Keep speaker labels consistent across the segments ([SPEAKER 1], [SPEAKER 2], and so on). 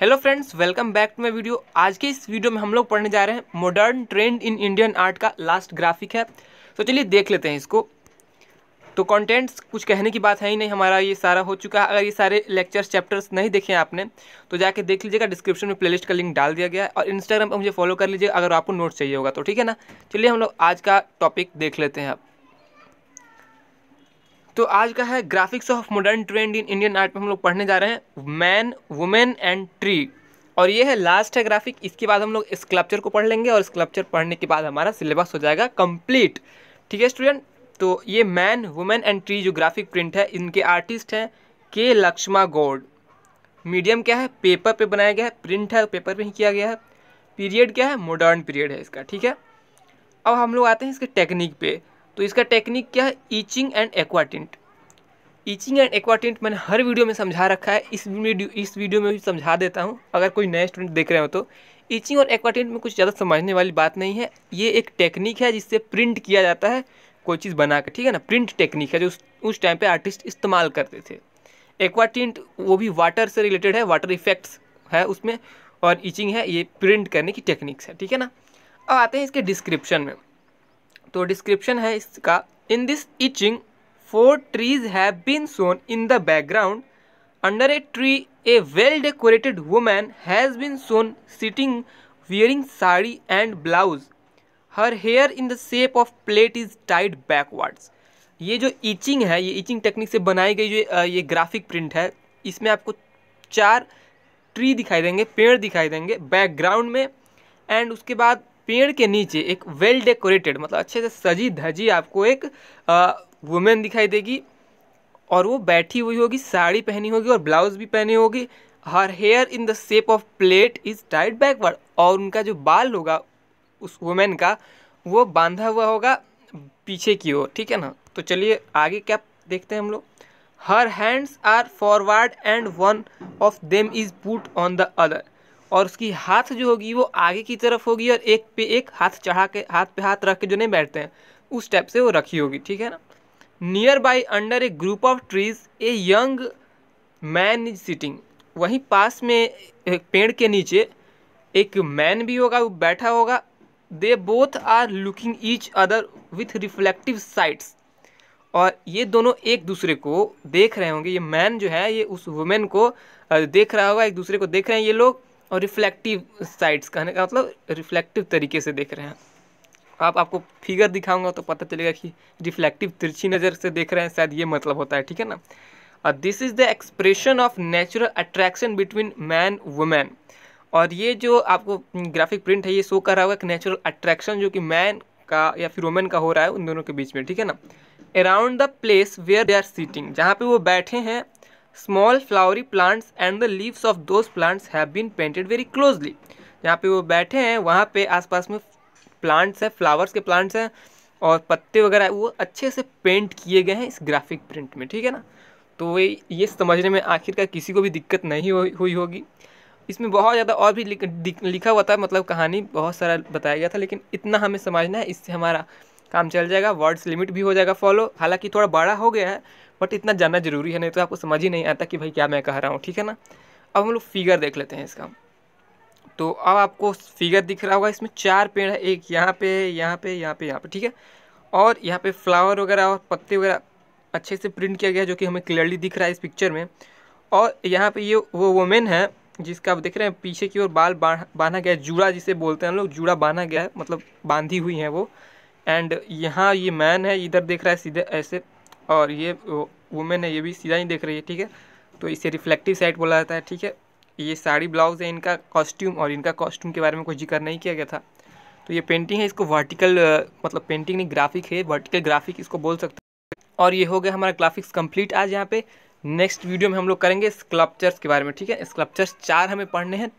[SPEAKER 1] hello friends welcome back to my video आज के इस वीडियो में हम लोग पढ़ने जा रहे हैं modern trend in Indian art का लास्ट ग्राफिक है तो चलिए देख लेते हैं इसको तो कंटेंट्स कुछ कहने की बात है ही नहीं हमारा ये सारा हो चुका है अगर ये सारे लेक्चर्स चैप्टर्स नहीं देखे हैं आपने तो जाके देख लीजिएगा डिस्क्रिप्शन में प्लेलिस्ट का लिंक डाल दिया गया है और इंस्टाग्राम पर मुझे फॉलो कर लीजिएगा अगर आपको नोट्स चाहिए होगा तो ठीक है ना चलिए हम लोग आज का टॉपिक देख लेते हैं आप तो आज का है graphics of modern trend in Indian art में हम लोग पढ़ने जा रहे हैं मैन वुमेन एंड ट्री और ये है लास्ट है ग्राफिक इसके बाद हम लोग स्कल्पचर को पढ़ लेंगे और स्कल्पचर पढ़ने के बाद हमारा सिलेबस हो जाएगा कंप्लीट ठीक है स्टूडेंट तो ये मैन वुमेन एंड ट्री जो ग्राफिक प्रिंट है इनके आर्टिस्ट हैं के लक्ष्मा गौड मीडियम क्या है पेपर पे बनाया गया है प्रिंट है पेपर पर ही किया गया है पीरियड क्या है मॉडर्न पीरियड है इसका ठीक है अब हम लोग आते हैं इसके टेक्निक पे तो इसका टेक्निक क्या है etching and aquatint etching and aquatint मैंने हर वीडियो में समझा रखा है इस वीडियो इस वीडियो में भी समझा देता हूँ अगर कोई नए स्टूडेंट देख रहे हो तो ईचिंग और एक्वाटिंट में कुछ ज़्यादा समझने वाली बात नहीं है ये एक टेक्निक है जिससे प्रिंट किया जाता है कोई चीज़ बना कर ठीक है ना प्रिंट टेक्निक है जो उस टाइम पर आर्टिस्ट इस्तेमाल करते थे एक्वाटिंट वो भी वाटर से रिलेटेड है वाटर इफेक्ट्स है उसमें और ईचिंग है ये प्रिंट करने की टेक्निक्स है ठीक है ना अब आते हैं इसके डिस्क्रिप्शन में तो डिस्क्रिप्शन है इसका in this etching four trees have been shown in the background under a tree a well decorated women has been shown sitting wearing sari and blouse her hair in the shape of plate is tied backwards ये जो etching है ये etching technique से बनाई गई जो ये graphic print है इसमें आपको चार ट्री दिखाई देंगे पेड़ दिखाई देंगे बैकग्राउंड में एंड उसके बाद पेड़ के नीचे एक वेल डेकोरेटेड मतलब अच्छे से सजी धजी आपको एक वुमेन दिखाई देगी और वो बैठी हुई होगी साड़ी पहनी होगी और ब्लाउज भी पहनी होगी her hair in the shape of plate is tied backward और उनका जो बाल होगा उस वुमेन का वो बांधा हुआ होगा पीछे की ओर ठीक है ना तो चलिए आगे क्या देखते हैं हम लोग her hands are forward and one of them is put on the other और उसकी हाथ जो होगी वो आगे की तरफ होगी और एक पे एक हाथ चढ़ा के हाथ पे हाथ रख के जो नहीं बैठते हैं उस टाइप से वो रखी होगी ठीक है ना nearby under a group of trees a young man is sitting वहीं पास में एक पेड़ के नीचे एक मैन भी होगा वो बैठा होगा they both are looking each other with reflective sights और ये दोनों एक दूसरे को देख रहे होंगे ये मैन जो है ये उस वुमेन को देख रहा होगा एक दूसरे को देख रहे हैं ये लोग और रिफ्लेक्टिव साइड्स कहने का मतलब रिफ्लेक्टिव तरीके से देख रहे हैं आप आपको फिगर दिखाऊंगा तो पता चलेगा कि रिफ्लेक्टिव तिरछी नज़र से देख रहे हैं शायद ये मतलब होता है ठीक है ना और this is the expression of natural attraction between man women और ये जो आपको ग्राफिक प्रिंट है ये शो कर रहा होगा कि नेचुरल अट्रैक्शन जो कि मैन का या फिर वुमेन का हो रहा है उन दोनों के बीच में ठीक है ना around the place where they are sitting जहाँ पे वो बैठे हैं small flowery plants and the leaves of those plants have been painted very closely जहाँ पे वो बैठे हैं वहाँ पे आसपास में प्लांट्स हैं फ्लावर्स के प्लांट्स हैं और पत्ते वगैरह वो अच्छे से पेंट किए गए हैं इस ग्राफिक प्रिंट में ठीक है ना तो ये समझने में आखिरकार किसी को भी दिक्कत नहीं हुई होगी इसमें बहुत ज़्यादा और भी लिखा हुआ था मतलब कहानी बहुत सारा बताया गया था लेकिन इतना हमें समझना है इससे हमारा काम चल जाएगा वर्ड्स लिमिट भी हो जाएगा फॉलो हालांकि थोड़ा बड़ा हो गया है बट इतना जानना जरूरी है नहीं तो आपको समझ ही नहीं आता कि भाई क्या मैं कह रहा हूँ ठीक है ना अब हम लोग फिगर देख लेते हैं इसका तो अब आपको फिगर दिख रहा होगा इसमें चार पेड़ है एक यहाँ पे यहाँ पे यहाँ पे यहाँ पे ठीक है और यहाँ पे फ्लावर वगैरह और पत्ते वगैरह अच्छे से प्रिंट किया गया जो कि हमें क्लियरली दिख रहा है इस पिक्चर में और यहाँ पे ये वो वोमेन है जिसका आप देख रहे हैं पीछे की ओर बाल बांधा गया है जूड़ा जिसे बोलते हैं हम लोग जूड़ा बांधा गया है मतलब बांधी हुई है वो एंड यहाँ ये मैन है इधर देख रहा है सीधे ऐसे और ये वुमेन है ये भी सीधा ही देख रही है ठीक है तो इसे रिफ्लेक्टिव साइड बोला जाता है ठीक है ये साड़ी ब्लाउज है इनका कॉस्ट्यूम और इनका कॉस्ट्यूम के बारे में कोई जिक्र नहीं किया गया था तो ये पेंटिंग है इसको वर्टिकल मतलब पेंटिंग नहीं ग्राफिक है वर्टिकल ग्राफिक इसको बोल सकते हैं और ये हो गया हमारा ग्राफिक्स कंप्लीट आज यहाँ पे नेक्स्ट वीडियो में हम लोग करेंगे स्कल्पचर्स के बारे में ठीक है स्कल्पचर्स चार हमें पढ़ने हैं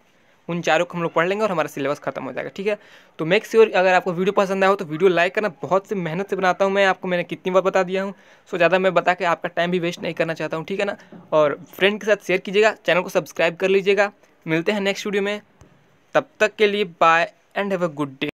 [SPEAKER 1] उन चारों को हम लोग पढ़ लेंगे और हमारा सिलेबस खत्म हो जाएगा ठीक है तो मेक श्योर sure, अगर आपको वीडियो पसंद आया हो तो वीडियो लाइक करना बहुत से मेहनत से बनाता हूँ मैं आपको मैंने कितनी बार बता दिया हूँ सो ज़्यादा मैं बता के आपका टाइम भी वेस्ट नहीं करना चाहता हूँ ठीक है ना और फ्रेंड के साथ शेयर कीजिएगा चैनल को सब्सक्राइब कर लीजिएगा मिलते हैं नेक्स्ट वीडियो में तब तक के लिए bye and have a good day